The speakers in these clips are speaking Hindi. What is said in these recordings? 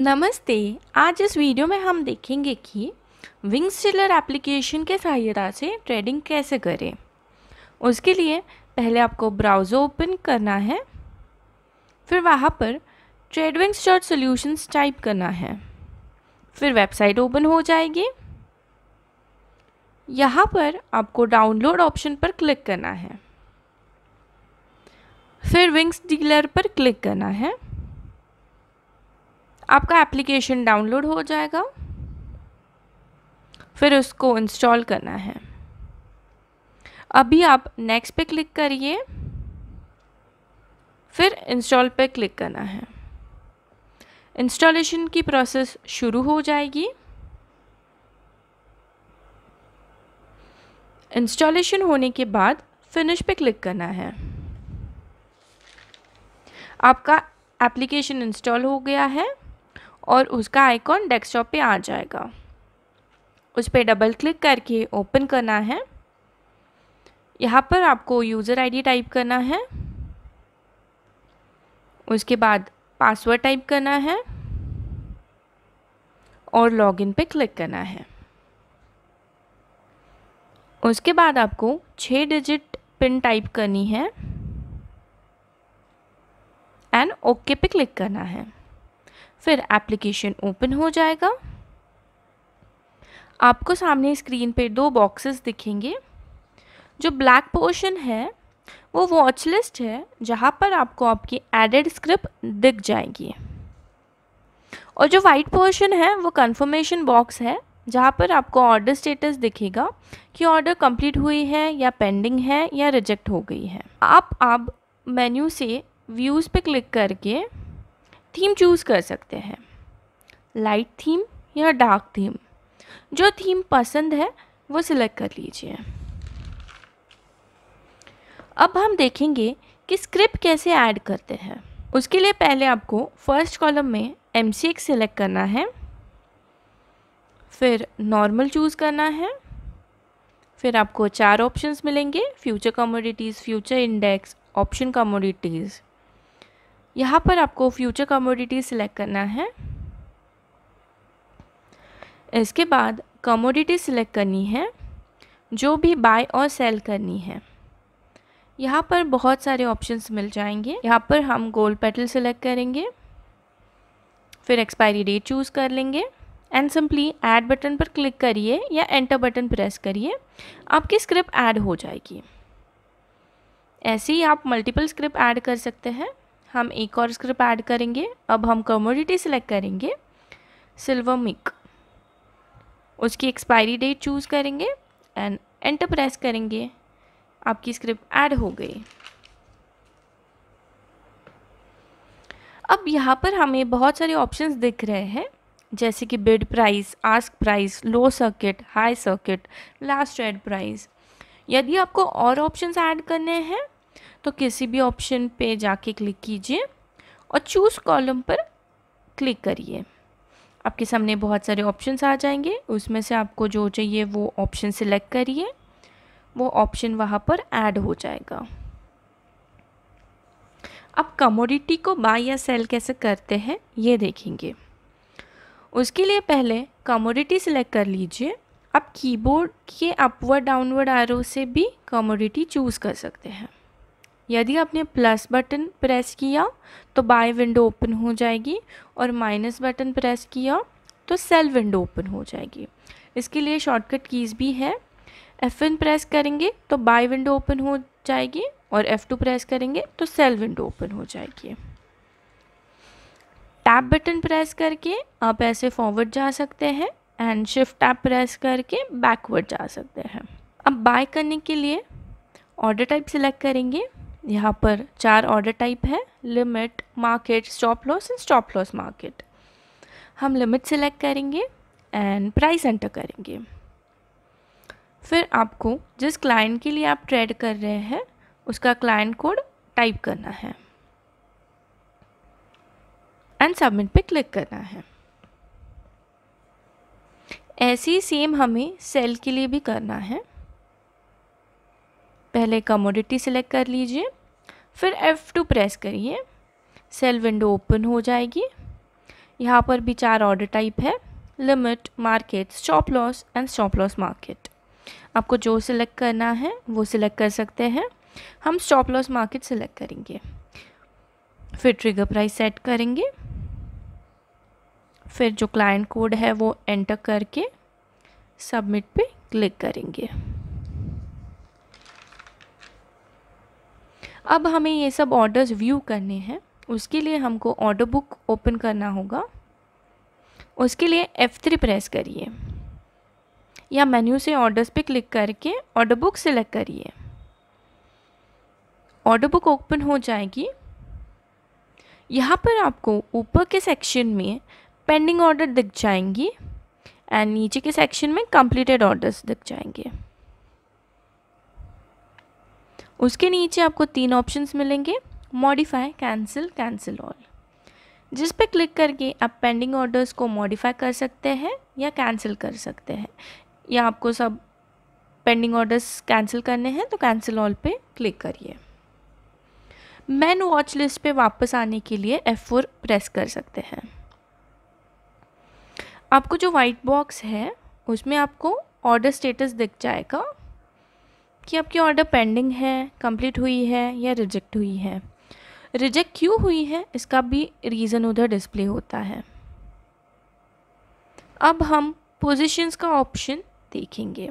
नमस्ते आज इस वीडियो में हम देखेंगे कि विंग्स चिलर एप्लीकेशन के सहायता से ट्रेडिंग कैसे करें उसके लिए पहले आपको ब्राउज़र ओपन करना है फिर वहाँ पर ट्रेडविंग्स डॉट सोल्यूशंस टाइप करना है फिर वेबसाइट ओपन हो जाएगी यहाँ पर आपको डाउनलोड ऑप्शन पर क्लिक करना है फिर विंग्स डीलर पर क्लिक करना है आपका एप्लीकेशन डाउनलोड हो जाएगा फिर उसको इंस्टॉल करना है अभी आप नेक्स्ट पे क्लिक करिए फिर इंस्टॉल पे क्लिक करना है इंस्टॉलेशन की प्रोसेस शुरू हो जाएगी इंस्टॉलेशन होने के बाद फिनिश पे क्लिक करना है आपका एप्लीकेशन इंस्टॉल हो गया है और उसका आइकॉन डेस्कटॉप पे आ जाएगा उस पर डबल क्लिक करके ओपन करना है यहाँ पर आपको यूज़र आईडी टाइप करना है उसके बाद पासवर्ड टाइप करना है और लॉगिन पे क्लिक करना है उसके बाद आपको छः डिजिट पिन टाइप करनी है एंड ओके पे क्लिक करना है फिर एप्लीकेशन ओपन हो जाएगा आपको सामने स्क्रीन पे दो बॉक्सेस दिखेंगे जो ब्लैक पोर्शन है वो वॉच लिस्ट है जहाँ पर आपको आपकी एडेड स्क्रिप्ट दिख जाएगी और जो वाइट पोर्शन है वो कंफर्मेशन बॉक्स है जहाँ पर आपको ऑर्डर स्टेटस दिखेगा कि ऑर्डर कंप्लीट हुई है या पेंडिंग है या रिजेक्ट हो गई है आप अब मेन्यू से व्यूज़ पे क्लिक करके थीम चूज़ कर सकते हैं लाइट थीम या डार्क थीम जो थीम पसंद है वो सिलेक्ट कर लीजिए अब हम देखेंगे कि स्क्रिप्ट कैसे ऐड करते हैं उसके लिए पहले आपको फर्स्ट कॉलम में एम सिलेक्ट करना है फिर नॉर्मल चूज़ करना है फिर आपको चार ऑप्शंस मिलेंगे future commodities future index option commodities यहाँ पर आपको फ्यूचर कमोडिटी सिलेक्ट करना है इसके बाद कमोडिटी सिलेक्ट करनी है जो भी बाय और सेल करनी है यहाँ पर बहुत सारे ऑप्शंस मिल जाएंगे यहाँ पर हम गोल्ड पेटल सिलेक्ट करेंगे फिर एक्सपायरी डेट चूज़ कर लेंगे एंड सिंपली ऐड बटन पर क्लिक करिए या एंटर बटन प्रेस करिए आपकी स्क्रिप्ट ऐड हो जाएगी ऐसे ही आप मल्टीपल स्क्रिप्ट ऐड कर सकते हैं हम एक और स्क्रिप्ट ऐड करेंगे अब हम कमोडिटी सिलेक्ट करेंगे सिल्वर मिक उसकी एक्सपायरी डेट चूज़ करेंगे एंड एंटर प्रेस करेंगे आपकी स्क्रिप्ट ऐड हो गई अब यहाँ पर हमें बहुत सारे ऑप्शंस दिख रहे हैं जैसे कि bid price ask price low circuit high circuit last एड प्राइस यदि आपको और ऑप्शंस ऐड करने हैं तो किसी भी ऑप्शन पे जाके क्लिक कीजिए और चूज़ कॉलम पर क्लिक करिए आपके सामने बहुत सारे ऑप्शंस आ जाएंगे उसमें से आपको जो चाहिए वो ऑप्शन सिलेक्ट करिए वो ऑप्शन वहाँ पर ऐड हो जाएगा अब कमोडिटी को बाय या सेल कैसे करते हैं ये देखेंगे उसके लिए पहले कमोडिटी सिलेक्ट कर लीजिए आप कीबोर्ड के अपवर्ड डाउनवर्ड आरो से भी कमोडिटी चूज़ कर सकते हैं यदि आपने प्लस बटन प्रेस किया तो बाय विंडो ओपन हो जाएगी और माइनस बटन प्रेस किया तो सेल विंडो ओपन हो जाएगी इसके लिए शॉर्टकट कीज़ भी है F1 प्रेस करेंगे तो बाय विंडो ओपन हो जाएगी और टू प्रेस करेंगे तो सेल विंडो ओपन हो जाएगी टैप बटन प्रेस करके आप ऐसे फॉरवर्ड जा सकते हैं एंड शिफ्ट टैप प्रेस करके बैकवर्ड जा सकते हैं अब बाय करने के लिए ऑर्डर टाइप सेलेक्ट करेंगे यहाँ पर चार ऑर्डर टाइप है limit market stop loss and stop loss market हम लिमिट सेलेक्ट करेंगे एंड प्राइस एंटर करेंगे फिर आपको जिस क्लाइंट के लिए आप ट्रेड कर रहे हैं उसका क्लाइंट कोड टाइप करना है एंड सबमिट पे क्लिक करना है ऐसे ही सेम हमें सेल के लिए भी करना है पहले कमोडिटी सिलेक्ट कर लीजिए फिर F2 प्रेस करिए सेल विंडो ओपन हो जाएगी यहाँ पर भी चार ऑर्डर टाइप है limit market stop loss and stop loss market आपको जो सिलेक्ट करना है वो सिलेक्ट कर सकते हैं हम स्टॉप लॉस मार्केट सिलेक्ट करेंगे फिर ट्रिगर प्राइस सेट करेंगे फिर जो क्लाइंट कोड है वो एंटर करके सबमिट पे क्लिक करेंगे अब हमें ये सब ऑर्डर्स व्यू करने हैं उसके लिए हमको ऑर्डर बुक ओपन करना होगा उसके लिए F3 प्रेस करिए या मेन्यू से ऑर्डर्स पे क्लिक करके ऑर्डर बुक सेलेक्ट करिए ऑर्डर बुक ओपन हो जाएगी यहाँ पर आपको ऊपर के सेक्शन में पेंडिंग ऑर्डर दिख जाएंगी एंड नीचे के सेक्शन में कंप्लीटेड ऑर्डर्स दिख जाएंगे उसके नीचे आपको तीन ऑप्शंस मिलेंगे मॉडिफाई कैंसिल कैंसिल ऑल जिस पे क्लिक करके आप पेंडिंग ऑर्डर्स को मॉडिफाई कर सकते हैं या कैंसिल कर सकते हैं या आपको सब पेंडिंग ऑर्डर्स कैंसिल करने हैं तो कैंसिल ऑल पे क्लिक करिए मैन वॉच लिस्ट पे वापस आने के लिए F4 प्रेस कर सकते हैं आपको जो वाइट बॉक्स है उसमें आपको ऑर्डर स्टेटस दिख जाएगा कि आपकी ऑर्डर पेंडिंग है कंप्लीट हुई है या रिजेक्ट हुई है रिजेक्ट क्यों हुई है इसका भी रीज़न उधर डिस्प्ले होता है अब हम पोजीशंस का ऑप्शन देखेंगे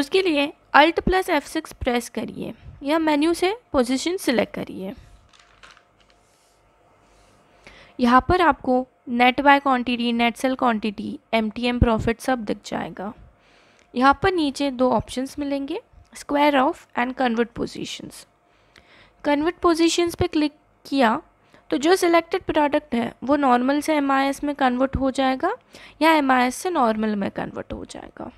उसके लिए alt plus F six press करिए या मेन्यू से पोजीशन सिलेक्ट करिए यहाँ पर आपको net buy quantity net sell quantity M T M profit सब दिख जाएगा यहाँ पर नीचे दो ऑप्शंस मिलेंगे square off and convert positions convert positions पे क्लिक किया तो जो सिलेक्टेड प्रोडक्ट है वो नॉर्मल से एम में कन्वर्ट हो जाएगा या एम से नॉर्मल में कन्वर्ट हो जाएगा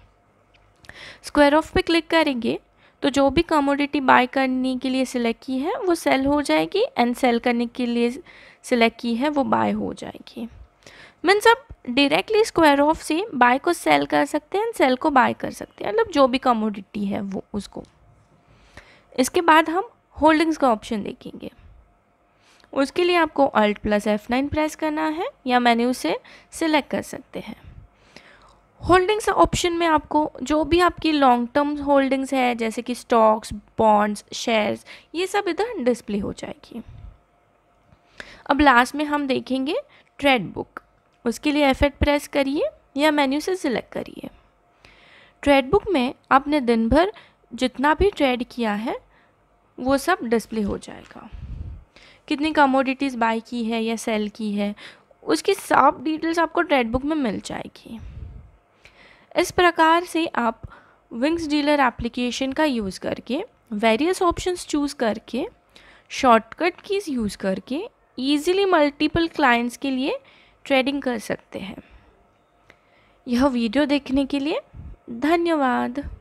स्क्वायर ऑफ पे क्लिक करेंगे तो जो भी कमोडिटी बाय करने के लिए सिलेक्ट की है वो सेल हो जाएगी एंड सेल करने के लिए सिलेक्ट की है वो बाय हो जाएगी मीन्स अब डायरेक्टली स्क्वायर ऑफ से बाय को सेल कर सकते हैं सेल को बाय कर सकते हैं मतलब जो भी कमोडिटी है वो उसको इसके बाद हम होल्डिंग्स का ऑप्शन देखेंगे उसके लिए आपको alt plus F nine press करना है या मैंने से सिलेक्ट कर सकते हैं होल्डिंग्स ऑप्शन में आपको जो भी आपकी लॉन्ग टर्म होल्डिंग्स है जैसे कि स्टॉक्स बॉन्ड्स शेयर्स ये सब इधर डिस्प्ले हो जाएगी अब लास्ट में हम देखेंगे ट्रेड बुक उसके लिए एफ प्रेस करिए या मेन्यू से सिलेक्ट करिए ट्रेड बुक में आपने दिन भर जितना भी ट्रेड किया है वो सब डिस्प्ले हो जाएगा कितनी कमोडिटीज़ बाई की है या सेल की है उसकी सब डिटेल्स आपको ट्रेड बुक में मिल जाएगी इस प्रकार से आप विंग्स डीलर एप्लीकेशन का यूज़ करके वेरियस ऑप्शंस चूज़ करके शॉर्टकट कीज़ यूज़ करके ईजिली मल्टीपल क्लाइंट्स के लिए ट्रेडिंग कर सकते हैं यह वीडियो देखने के लिए धन्यवाद